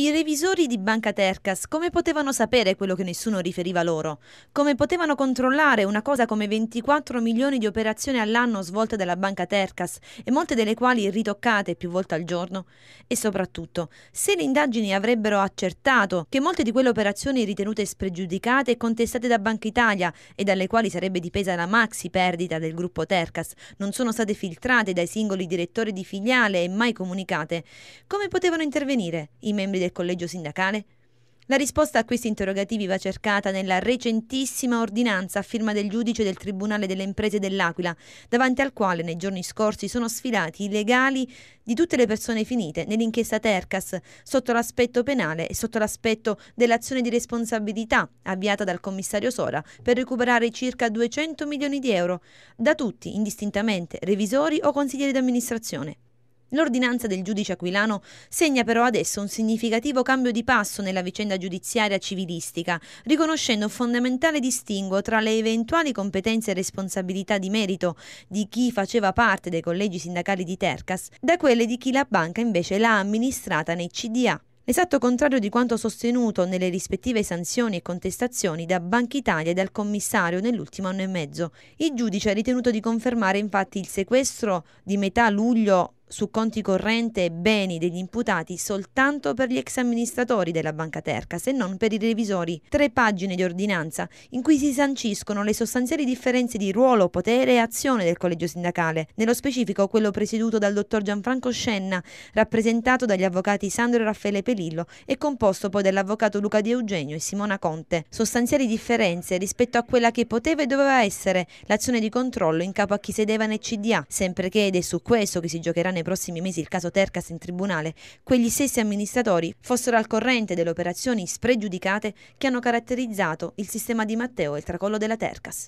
I revisori di Banca Tercas come potevano sapere quello che nessuno riferiva loro? Come potevano controllare una cosa come 24 milioni di operazioni all'anno svolte dalla Banca Tercas e molte delle quali ritoccate più volte al giorno? E soprattutto, se le indagini avrebbero accertato che molte di quelle operazioni ritenute spregiudicate e contestate da Banca Italia e dalle quali sarebbe dipesa la maxi perdita del gruppo Tercas non sono state filtrate dai singoli direttori di filiale e mai comunicate, come potevano intervenire i membri del del collegio sindacale? La risposta a questi interrogativi va cercata nella recentissima ordinanza a firma del giudice del Tribunale delle Imprese dell'Aquila, davanti al quale nei giorni scorsi sono sfilati i legali di tutte le persone finite nell'inchiesta Tercas, sotto l'aspetto penale e sotto l'aspetto dell'azione di responsabilità avviata dal commissario Sora per recuperare circa 200 milioni di euro da tutti, indistintamente, revisori o consiglieri d'amministrazione. L'ordinanza del giudice aquilano segna però adesso un significativo cambio di passo nella vicenda giudiziaria civilistica, riconoscendo un fondamentale distinguo tra le eventuali competenze e responsabilità di merito di chi faceva parte dei collegi sindacali di Tercas da quelle di chi la banca invece l'ha amministrata nei CDA. Esatto contrario di quanto sostenuto nelle rispettive sanzioni e contestazioni da Banca Italia e dal commissario nell'ultimo anno e mezzo. Il giudice ha ritenuto di confermare infatti il sequestro di metà luglio su conti corrente e beni degli imputati soltanto per gli ex amministratori della Banca Terca, se non per i revisori. Tre pagine di ordinanza in cui si sanciscono le sostanziali differenze di ruolo, potere e azione del collegio sindacale, nello specifico quello presieduto dal dottor Gianfranco Scenna, rappresentato dagli avvocati Sandro e Raffaele Pelillo e composto poi dall'avvocato Luca Di Eugenio e Simona Conte. Sostanziali differenze rispetto a quella che poteva e doveva essere l'azione di controllo in capo a chi sedeva nel CDA, sempre che ed è su questo che si giocherà nei prossimi mesi il caso Tercas in tribunale, quegli stessi amministratori fossero al corrente delle operazioni spregiudicate che hanno caratterizzato il sistema di Matteo e il tracollo della Tercas.